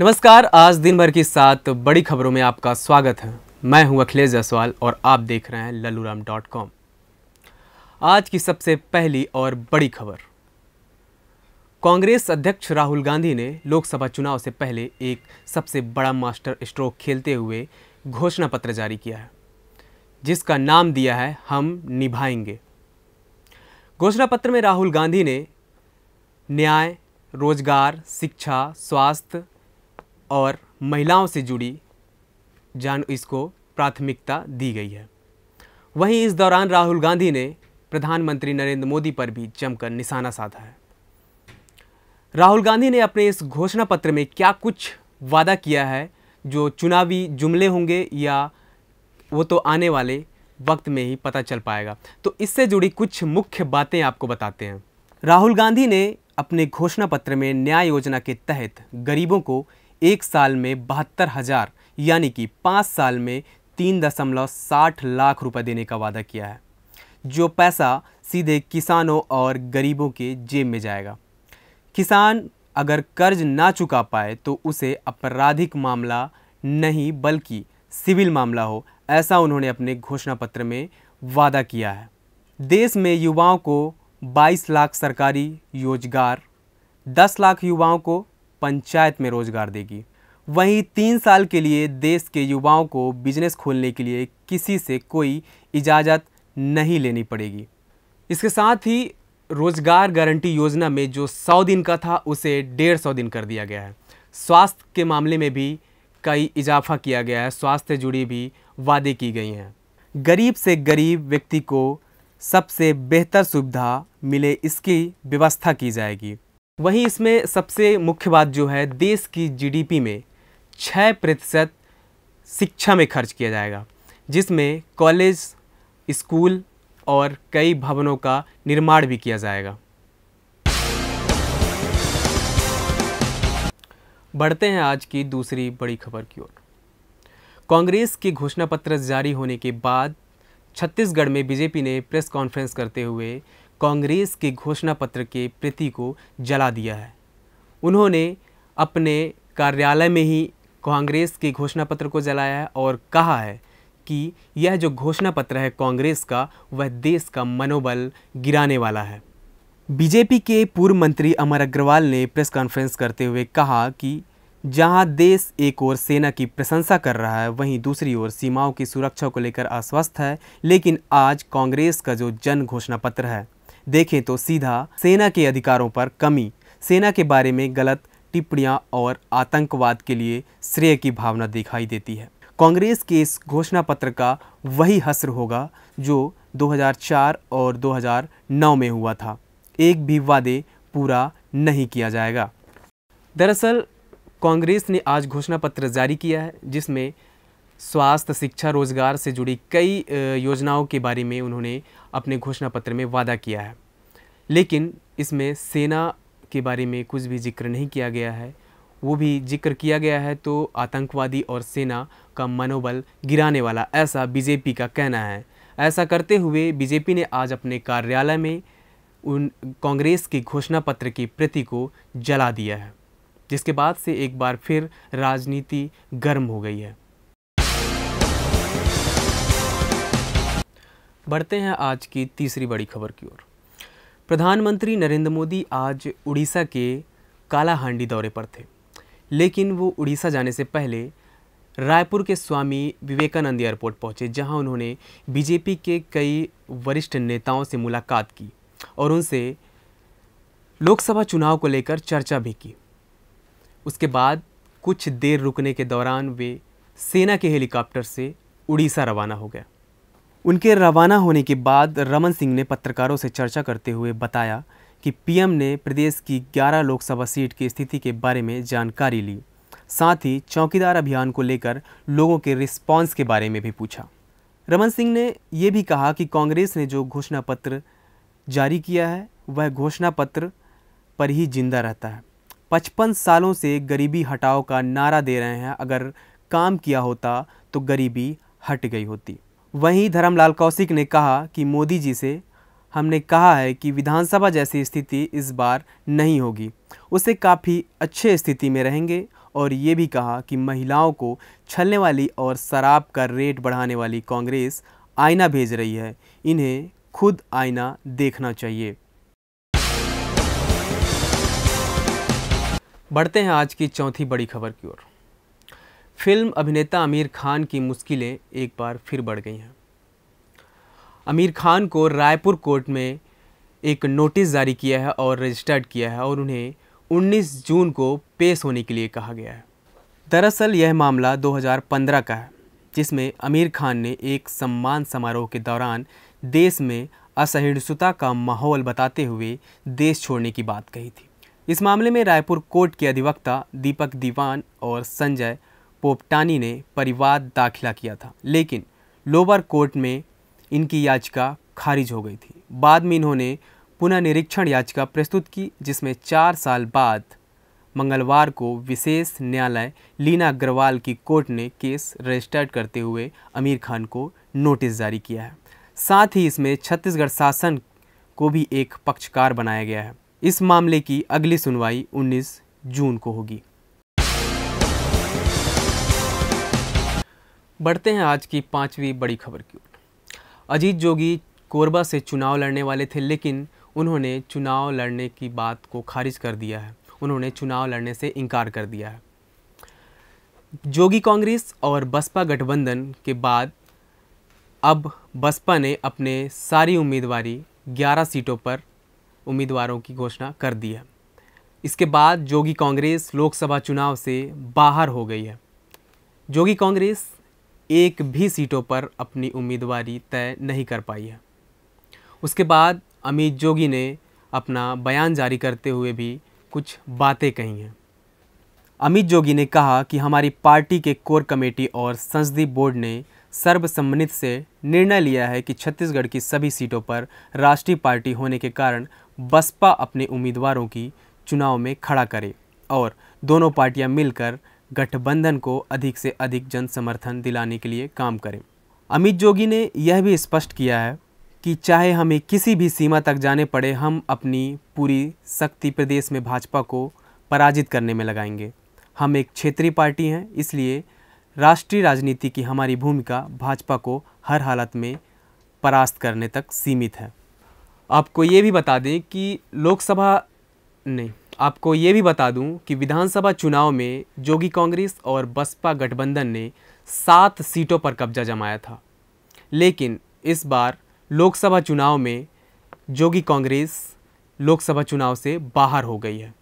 नमस्कार आज दिन भर की सात बड़ी खबरों में आपका स्वागत है मैं हूं अखिलेश जायसवाल और आप देख रहे हैं लल्लूराम डॉट कॉम आज की सबसे पहली और बड़ी खबर कांग्रेस अध्यक्ष राहुल गांधी ने लोकसभा चुनाव से पहले एक सबसे बड़ा मास्टर स्ट्रोक खेलते हुए घोषणा पत्र जारी किया है जिसका नाम दिया है हम निभाएंगे घोषणा पत्र में राहुल गांधी ने न्याय रोजगार शिक्षा स्वास्थ्य और महिलाओं से जुड़ी जान इसको प्राथमिकता दी गई है वहीं इस दौरान राहुल गांधी ने प्रधानमंत्री नरेंद्र मोदी पर भी जमकर निशाना साधा है राहुल गांधी ने अपने इस घोषणा पत्र में क्या कुछ वादा किया है जो चुनावी जुमले होंगे या वो तो आने वाले वक्त में ही पता चल पाएगा तो इससे जुड़ी कुछ मुख्य बातें आपको बताते हैं राहुल गांधी ने अपने घोषणा पत्र में न्याय योजना के तहत गरीबों को एक साल में बहत्तर हज़ार यानी कि पाँच साल में तीन दशमलव साठ लाख रुपए देने का वादा किया है जो पैसा सीधे किसानों और गरीबों के जेब में जाएगा किसान अगर कर्ज ना चुका पाए तो उसे आपराधिक मामला नहीं बल्कि सिविल मामला हो ऐसा उन्होंने अपने घोषणा पत्र में वादा किया है देश में युवाओं को 22 लाख सरकारी रोजगार 10 लाख युवाओं को पंचायत में रोजगार देगी वहीं तीन साल के लिए देश के युवाओं को बिजनेस खोलने के लिए किसी से कोई इजाज़त नहीं लेनी पड़ेगी इसके साथ ही रोजगार गारंटी योजना में जो सौ दिन का था उसे डेढ़ सौ दिन कर दिया गया है स्वास्थ्य के मामले में भी कई इजाफा किया गया है स्वास्थ्य से जुड़ी भी वादे की गई हैं गरीब से गरीब व्यक्ति को सबसे बेहतर सुविधा मिले इसकी व्यवस्था की जाएगी वहीं इसमें सबसे मुख्य बात जो है देश की जीडीपी में छः प्रतिशत शिक्षा में खर्च किया जाएगा जिसमें कॉलेज स्कूल और कई भवनों का निर्माण भी किया जाएगा बढ़ते हैं आज की दूसरी बड़ी खबर की ओर कांग्रेस के घोषणा पत्र जारी होने के बाद छत्तीसगढ़ में बीजेपी ने प्रेस कॉन्फ्रेंस करते हुए कांग्रेस के घोषणा पत्र के प्रति को जला दिया है उन्होंने अपने कार्यालय में ही कांग्रेस के घोषणा पत्र को जलाया है और कहा है कि यह जो घोषणा पत्र है कांग्रेस का वह देश का मनोबल गिराने वाला है बीजेपी के पूर्व मंत्री अमर अग्रवाल ने प्रेस कॉन्फ्रेंस करते हुए कहा कि जहां देश एक ओर सेना की प्रशंसा कर रहा है वहीं दूसरी ओर सीमाओं की सुरक्षा को लेकर आश्वस्त है लेकिन आज कांग्रेस का जो जन घोषणा पत्र है देखें तो सीधा सेना के अधिकारों पर कमी सेना के बारे में गलत टिप्पणियां और आतंकवाद के लिए श्रेय की भावना दिखाई देती है कांग्रेस के इस घोषणा पत्र का वही हस्र होगा जो 2004 और 2009 में हुआ था एक भी वादे पूरा नहीं किया जाएगा दरअसल कांग्रेस ने आज घोषणा पत्र जारी किया है जिसमें स्वास्थ्य शिक्षा रोजगार से जुड़ी कई योजनाओं के बारे में उन्होंने अपने घोषणा पत्र में वादा किया है लेकिन इसमें सेना के बारे में कुछ भी जिक्र नहीं किया गया है वो भी जिक्र किया गया है तो आतंकवादी और सेना का मनोबल गिराने वाला ऐसा बीजेपी का कहना है ऐसा करते हुए बीजेपी ने आज अपने कार्यालय में उन कांग्रेस के घोषणा पत्र की प्रति को जला दिया है जिसके बाद से एक बार फिर राजनीति गर्म हो गई है बढ़ते हैं आज की तीसरी बड़ी खबर की ओर प्रधानमंत्री नरेंद्र मोदी आज उड़ीसा के कालाहांडी दौरे पर थे लेकिन वो उड़ीसा जाने से पहले रायपुर के स्वामी विवेकानंद एयरपोर्ट पहुंचे जहां उन्होंने बीजेपी के कई वरिष्ठ नेताओं से मुलाकात की और उनसे लोकसभा चुनाव को लेकर चर्चा भी की उसके बाद कुछ देर रुकने के दौरान वे सेना के हेलीकॉप्टर से उड़ीसा रवाना हो गया उनके रवाना होने के बाद रमन सिंह ने पत्रकारों से चर्चा करते हुए बताया कि पीएम ने प्रदेश की 11 लोकसभा सीट की स्थिति के बारे में जानकारी ली साथ ही चौकीदार अभियान को लेकर लोगों के रिस्पांस के बारे में भी पूछा रमन सिंह ने यह भी कहा कि कांग्रेस ने जो घोषणा पत्र जारी किया है वह घोषणा पत्र पर ही जिंदा रहता है पचपन सालों से गरीबी हटाओ का नारा दे रहे हैं अगर काम किया होता तो गरीबी हट गई होती वहीं धर्मलाल कौशिक ने कहा कि मोदी जी से हमने कहा है कि विधानसभा जैसी स्थिति इस बार नहीं होगी उसे काफ़ी अच्छे स्थिति में रहेंगे और ये भी कहा कि महिलाओं को छलने वाली और शराब का रेट बढ़ाने वाली कांग्रेस आईना भेज रही है इन्हें खुद आईना देखना चाहिए बढ़ते हैं आज की चौथी बड़ी खबर की ओर फिल्म अभिनेता आमिर खान की मुश्किलें एक बार फिर बढ़ गई हैं आमिर खान को रायपुर कोर्ट में एक नोटिस जारी किया है और रजिस्टर्ड किया है और उन्हें 19 जून को पेश होने के लिए कहा गया है दरअसल यह मामला 2015 का है जिसमें आमिर खान ने एक सम्मान समारोह के दौरान देश में असहिष्णुता का माहौल बताते हुए देश छोड़ने की बात कही थी इस मामले में रायपुर कोर्ट के अधिवक्ता दीपक दीवान और संजय पोपटानी ने परिवाद दाखिला किया था लेकिन लोअर कोर्ट में इनकी याचिका खारिज हो गई थी बाद में इन्होंने पुनर्निरीक्षण याचिका प्रस्तुत की जिसमें चार साल बाद मंगलवार को विशेष न्यायालय लीना अग्रवाल की कोर्ट ने केस रजिस्टर्ड करते हुए आमिर खान को नोटिस जारी किया है साथ ही इसमें छत्तीसगढ़ शासन को भी एक पक्षकार बनाया गया है इस मामले की अगली सुनवाई 19 जून को होगी बढ़ते हैं आज की पाँचवीं बड़ी खबर की ओर अजीत जोगी कोरबा से चुनाव लड़ने वाले थे लेकिन उन्होंने चुनाव लड़ने की बात को खारिज कर दिया है उन्होंने चुनाव लड़ने से इनकार कर दिया है जोगी कांग्रेस और बसपा गठबंधन के बाद अब बसपा ने अपने सारी उम्मीदवारी 11 सीटों पर उम्मीदवारों की घोषणा कर दी है इसके बाद जोगी कांग्रेस लोकसभा चुनाव से बाहर हो गई है जोगी कांग्रेस एक भी सीटों पर अपनी उम्मीदवारी तय नहीं कर पाई है उसके बाद अमित जोगी ने अपना बयान जारी करते हुए भी कुछ बातें कही हैं अमित जोगी ने कहा कि हमारी पार्टी के कोर कमेटी और संसदीय बोर्ड ने सर्वसम्मित से निर्णय लिया है कि छत्तीसगढ़ की सभी सीटों पर राष्ट्रीय पार्टी होने के कारण बसपा अपने उम्मीदवारों की चुनाव में खड़ा करे और दोनों पार्टियां मिलकर गठबंधन को अधिक से अधिक जन समर्थन दिलाने के लिए काम करें अमित जोगी ने यह भी स्पष्ट किया है कि चाहे हमें किसी भी सीमा तक जाने पड़े हम अपनी पूरी शक्ति प्रदेश में भाजपा को पराजित करने में लगाएंगे हम एक क्षेत्रीय पार्टी हैं इसलिए राष्ट्रीय राजनीति की हमारी भूमिका भाजपा को हर हालत में परास्त करने तक सीमित है आपको ये भी बता दें कि लोकसभा नहीं आपको ये भी बता दूं कि विधानसभा चुनाव में जोगी कांग्रेस और बसपा गठबंधन ने सात सीटों पर कब्जा जमाया था लेकिन इस बार लोकसभा चुनाव में जोगी कांग्रेस लोकसभा चुनाव से बाहर हो गई है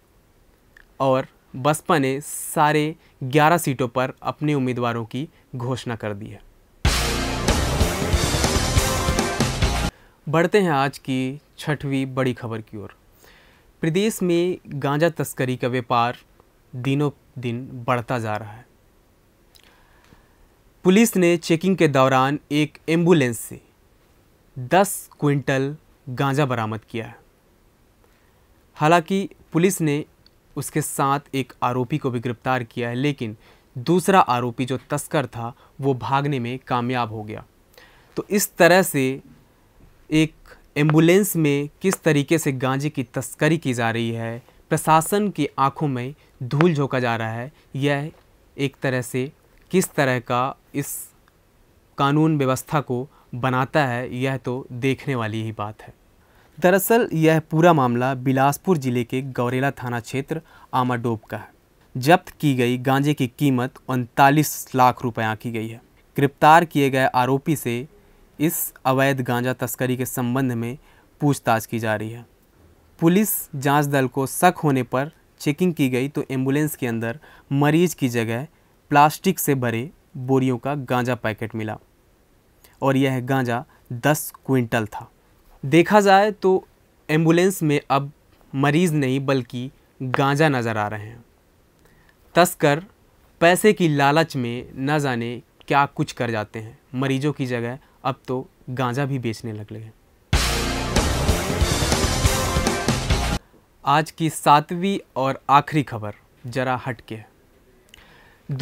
और बसपा ने सारे 11 सीटों पर अपने उम्मीदवारों की घोषणा कर दी है बढ़ते हैं आज की छठवीं बड़ी खबर की ओर प्रदेश में गांजा तस्करी का व्यापार दिनों दिन बढ़ता जा रहा है पुलिस ने चेकिंग के दौरान एक एम्बुलेंस से 10 क्विंटल गांजा बरामद किया है हालांकि पुलिस ने उसके साथ एक आरोपी को भी गिरफ्तार किया है लेकिन दूसरा आरोपी जो तस्कर था वो भागने में कामयाब हो गया तो इस तरह से एक एम्बुलेंस में किस तरीके से गांजे की तस्करी की जा रही है प्रशासन की आंखों में धूल झोंका जा रहा है यह एक तरह से किस तरह का इस कानून व्यवस्था को बनाता है यह तो देखने वाली ही बात है दरअसल यह पूरा मामला बिलासपुर ज़िले के गौरेला थाना क्षेत्र आमाडोब का है जब्त की गई गांजे की कीमत उनतालीस लाख रुपया की गई है गिरफ्तार किए गए आरोपी से इस अवैध गांजा तस्करी के संबंध में पूछताछ की जा रही है पुलिस जांच दल को शक होने पर चेकिंग की गई तो एम्बुलेंस के अंदर मरीज की जगह प्लास्टिक से भरे बोरियों का गांजा पैकेट मिला और यह गांजा 10 क्विंटल था देखा जाए तो एम्बुलेंस में अब मरीज़ नहीं बल्कि गांजा नज़र आ रहे हैं तस्कर पैसे की लालच में न जाने क्या कुछ कर जाते हैं मरीजों की जगह अब तो गांजा भी बेचने लग लगे आज की सातवीं और आखिरी खबर जरा हटके है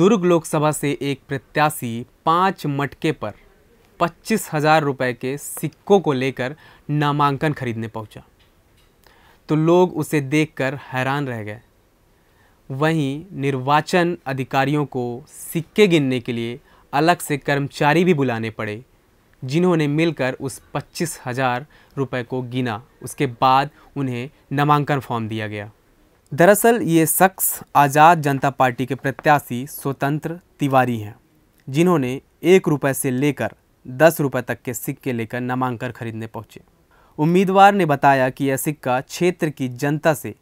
दुर्ग लोकसभा से एक प्रत्याशी पाँच मटके पर पच्चीस हजार रुपये के सिक्कों को लेकर नामांकन खरीदने पहुंचा तो लोग उसे देखकर हैरान रह गए वहीं निर्वाचन अधिकारियों को सिक्के गिनने के लिए अलग से कर्मचारी भी बुलाने पड़े जिन्होंने मिलकर उस पच्चीस हज़ार रुपये को गिना उसके बाद उन्हें नामांकन फॉर्म दिया गया दरअसल ये शख्स आज़ाद जनता पार्टी के प्रत्याशी स्वतंत्र तिवारी हैं जिन्होंने एक रुपये से लेकर दस रुपये तक के सिक्के लेकर नामांकन खरीदने पहुँचे उम्मीदवार ने बताया कि यह सिक्का क्षेत्र की जनता से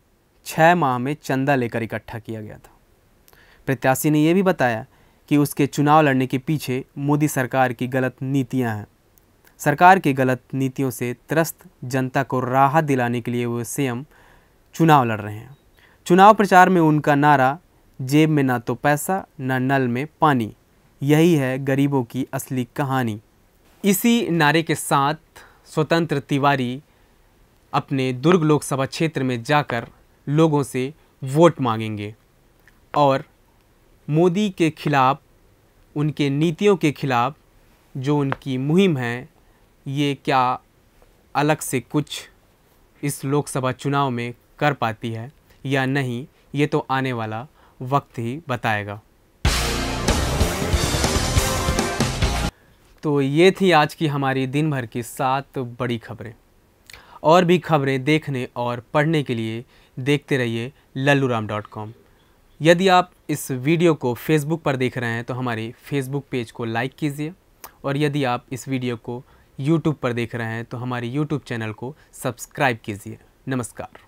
छः माह में चंदा लेकर इकट्ठा किया गया था प्रत्याशी ने यह भी बताया कि उसके चुनाव लड़ने के पीछे मोदी सरकार की गलत नीतियां हैं सरकार की गलत नीतियों से त्रस्त जनता को राहत दिलाने के लिए वो सीएम चुनाव लड़ रहे हैं चुनाव प्रचार में उनका नारा जेब में ना तो पैसा ना नल में पानी यही है गरीबों की असली कहानी इसी नारे के साथ स्वतंत्र तिवारी अपने दुर्ग लोकसभा क्षेत्र में जाकर लोगों से वोट मांगेंगे और मोदी के खिलाफ उनके नीतियों के खिलाफ जो उनकी मुहिम है ये क्या अलग से कुछ इस लोकसभा चुनाव में कर पाती है या नहीं ये तो आने वाला वक्त ही बताएगा तो ये थी आज की हमारी दिन भर की सात बड़ी खबरें और भी खबरें देखने और पढ़ने के लिए देखते रहिए लल्लू डॉट कॉम यदि आप इस वीडियो को फेसबुक पर देख रहे हैं तो हमारे फेसबुक पेज को लाइक कीजिए और यदि आप इस वीडियो को यूट्यूब पर देख रहे हैं तो हमारे यूट्यूब चैनल को सब्सक्राइब कीजिए नमस्कार